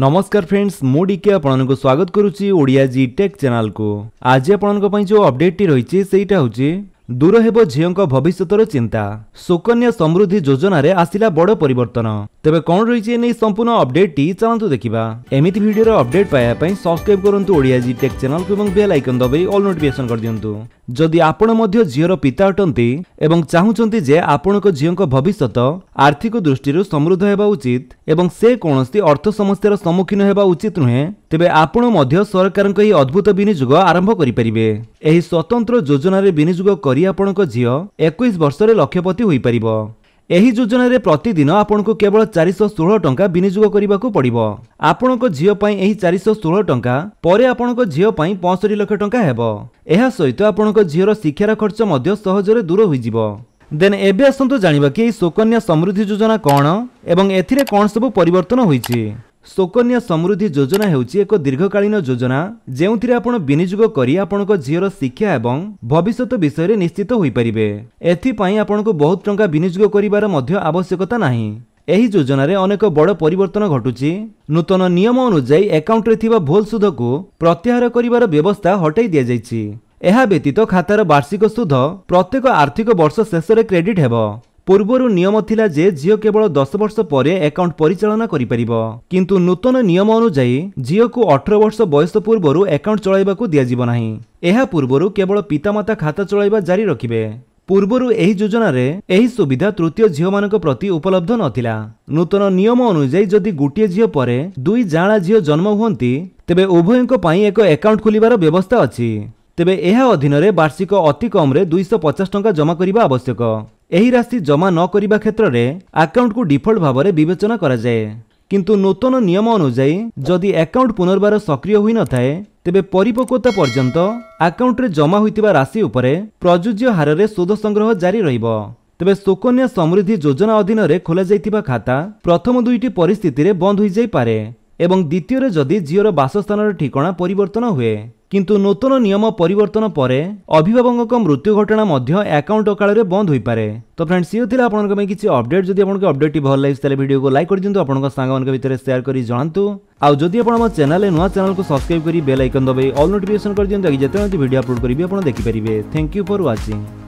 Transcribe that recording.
ନମସ୍କାର ଫ୍ରେଣ୍ଡସ୍ ମୁଁ ଡିକେ ଆପଣଙ୍କୁ ସ୍ୱାଗତ କରୁଛି ଓଡ଼ିଆ ଜି ଟେକ୍ ଚ୍ୟାନେଲକୁ ଆଜି ଆପଣଙ୍କ ପାଇଁ ଯେଉଁ ଅପଡେଟ୍ଟି ରହିଛି ସେଇଟା ହେଉଛି ଦୂର ହେବ ଝିଅଙ୍କ ଭବିଷ୍ୟତର ଚିନ୍ତା ସୁକନ୍ୟା ସମୃଦ୍ଧି ଯୋଜନାରେ ଆସିଲା ବଡ଼ ପରିବର୍ତ୍ତନ ତେବେ କ'ଣ ରହିଛି ଏ ନେଇ ସମ୍ପୂର୍ଣ୍ଣ ଅପଡେଟ୍ଟି ଚାଲନ୍ତୁ ଦେଖିବା ଏମିତି ଭିଡ଼ିଓର ଅପଡେଟ୍ ପାଇବା ପାଇଁ ସବସ୍କ୍ରାଇବ୍ କରନ୍ତୁ ଓଡ଼ିଆ ଜି ଟେକ୍ ଚ୍ୟାନେଲକୁ ଏବଂ ବେଲ୍ ଆଇକନ୍ ଦବାଇ ଅଲ୍ ନୋଟିଫିକେସନ୍ କରିଦିଅନ୍ତୁ ଯଦି ଆପଣ ମଧ୍ୟ ଝିଅର ପିତା ଅଟନ୍ତି ଏବଂ ଚାହୁଁଛନ୍ତି ଯେ ଆପଣଙ୍କ ଝିଅଙ୍କ ଭବିଷ୍ୟତ ଆର୍ଥିକ ଦୃଷ୍ଟିରୁ ସମୃଦ୍ଧ ହେବା ଉଚିତ ଏବଂ ସେ କୌଣସି ଅର୍ଥ ସମସ୍ୟାର ସମ୍ମୁଖୀନ ହେବା ଉଚିତ ନୁହେଁ ତେବେ ଆପଣ ମଧ୍ୟ ସରକାରଙ୍କ ଏହି ଅଦ୍ଭୁତ ବିନିଯୋଗ ଆରମ୍ଭ କରିପାରିବେ ଏହି ସ୍ୱତନ୍ତ୍ର ଯୋଜନାରେ ବିନିଯୋଗ କରି ଆପଣଙ୍କ ଝିଅ ଏକୋଇଶ ବର୍ଷରେ ଲକ୍ଷପତି ହୋଇପାରିବ ଏହି ଯୋଜନାରେ ପ୍ରତିଦିନ ଆପଣଙ୍କୁ କେବଳ ଚାରିଶହ ଷୋହଳ ଟଙ୍କା ବିନିଯୋଗ କରିବାକୁ ପଡ଼ିବ ଆପଣଙ୍କ ଝିଅ ପାଇଁ ଏହି ଚାରିଶହ ଷୋହଳ ଟଙ୍କା ପରେ ଆପଣଙ୍କ ଝିଅ ପାଇଁ ପଞ୍ଚଷଠି ଲକ୍ଷ ଟଙ୍କା ହେବ ଏହା ସହିତ ଆପଣଙ୍କ ଝିଅର ଶିକ୍ଷାର ଖର୍ଚ୍ଚ ମଧ୍ୟ ସହଜରେ ଦୂର ହୋଇଯିବ ଦେନ୍ ଏବେ ଆସନ୍ତୁ ଜାଣିବା କି ଏହି ସୁକନ୍ୟା ସମୃଦ୍ଧି ଯୋଜନା କ'ଣ ଏବଂ ଏଥିରେ କ'ଣ ସବୁ ପରିବର୍ତ୍ତନ ହୋଇଛି ସୁକନ୍ୟା ସମୃଦ୍ଧି ଯୋଜନା ହେଉଛି ଏକ ଦୀର୍ଘକାଳୀନ ଯୋଜନା ଯେଉଁଥିରେ ଆପଣ ବିନିଯୋଗ କରି ଆପଣଙ୍କ ଝିଅର ଶିକ୍ଷା ଏବଂ ଭବିଷ୍ୟତ ବିଷୟରେ ନିଶ୍ଚିତ ହୋଇପାରିବେ ଏଥିପାଇଁ ଆପଣଙ୍କୁ ବହୁତ ଟଙ୍କା ବିନିଯୋଗ କରିବାର ମଧ୍ୟ ଆବଶ୍ୟକତା ନାହିଁ ଏହି ଯୋଜନାରେ ଅନେକ ବଡ଼ ପରିବର୍ତ୍ତନ ଘଟୁଛି ନୂତନ ନିୟମ ଅନୁଯାୟୀ ଆକାଉଣ୍ଟରେ ଥିବା ଭୁଲ ସୁଧକୁ ପ୍ରତ୍ୟାହାର କରିବାର ବ୍ୟବସ୍ଥା ହଟାଇ ଦିଆଯାଇଛି ଏହା ବ୍ୟତୀତ ଖାତାର ବାର୍ଷିକ ସୁଧ ପ୍ରତ୍ୟେକ ଆର୍ଥିକ ବର୍ଷ ଶେଷରେ କ୍ରେଡିଟ୍ ହେବ ପୂର୍ବରୁ ନିୟମ ଥିଲା ଯେ ଝିଅ କେବଳ ଦଶ ବର୍ଷ ପରେ ଆକାଉଣ୍ଟ ପରିଚାଳନା କରିପାରିବ କିନ୍ତୁ ନୂତନ ନିୟମ ଅନୁଯାୟୀ ଝିଅକୁ ଅଠର ବର୍ଷ ବୟସ ପୂର୍ବରୁ ଆକାଉଣ୍ଟ ଚଳାଇବାକୁ ଦିଆଯିବ ନାହିଁ ଏହା ପୂର୍ବରୁ କେବଳ ପିତାମାତା ଖାତା ଚଳାଇବା ଜାରି ରଖିବେ ପୂର୍ବରୁ ଏହି ଯୋଜନାରେ ଏହି ସୁବିଧା ତୃତୀୟ ଝିଅମାନଙ୍କ ପ୍ରତି ଉପଲବ୍ଧ ନଥିଲା ନୂତନ ନିୟମ ଅନୁଯାୟୀ ଯଦି ଗୋଟିଏ ଝିଅ ପରେ ଦୁଇ ଜାଆଁଳା ଝିଅ ଜନ୍ମ ହୁଅନ୍ତି ତେବେ ଉଭୟଙ୍କ ପାଇଁ ଏକ ଆକାଉଣ୍ଟ ଖୋଲିବାର ବ୍ୟବସ୍ଥା ଅଛି ତେବେ ଏହା ଅଧୀନରେ ବାର୍ଷିକ ଅତି କମ୍ରେ ଦୁଇଶହ ପଚାଶ ଟଙ୍କା ଜମା କରିବା ଆବଶ୍ୟକ ଏହି ରାଶି ଜମା ନ କରିବା କ୍ଷେତ୍ରରେ ଆକାଉଣ୍ଟକୁ ଡିଫଲ୍ଟ ଭାବରେ ବିବେଚନା କରାଯାଏ କିନ୍ତୁ ନୂତନ ନିୟମ ଅନୁଯାୟୀ ଯଦି ଆକାଉଣ୍ଟ ପୁନର୍ବାର ସକ୍ରିୟ ହୋଇନଥାଏ ତେବେ ପରିପକ୍ୱତା ପର୍ଯ୍ୟନ୍ତ ଆକାଉଣ୍ଟରେ ଜମା ହୋଇଥିବା ରାଶି ଉପରେ ପ୍ରଯୁଜ୍ୟ ହାରରେ ସୁଧ ସଂଗ୍ରହ ଜାରି ରହିବ ତେବେ ସୁକନ୍ୟା ସମୃଦ୍ଧି ଯୋଜନା ଅଧୀନରେ ଖୋଲାଯାଇଥିବା ଖାତା ପ୍ରଥମ ଦୁଇଟି ପରିସ୍ଥିତିରେ ବନ୍ଦ ହୋଇଯାଇପାରେ ଏବଂ ଦ୍ୱିତୀୟରେ ଯଦି ଝିଅର ବାସସ୍ଥାନର ଠିକଣା ପରିବର୍ତ୍ତନ ହୁଏ কিন্তু নতুন নিয়ম পরিবর্তন পরে অভিভাবকক মৃত্যু ঘটনা মধ্য অ্যাকাউন্ট কালে বন্ধ হই পারে তো फ्रेंड्स সিউ থিলা আপননক মই কিছি আপডেট যদি আপনক আপডেট ভাল লাগিস তাহলে ভিডিও কো লাইক করি দিন তো আপনক সাঙ্গবনক ভিতরে শেয়ার করি জানান্তু আর যদি আপন আম চ্যানেল এ নয়া চ্যানেল কো সাবস্ক্রাইব করি বেল আইকন দবাই অল নোটিফিকেশন করি দিন থাকি যত ভিডিও আপলোড করিবি আপন দেখি পারিবে থ্যাংক ইউ ফর ওয়াচিং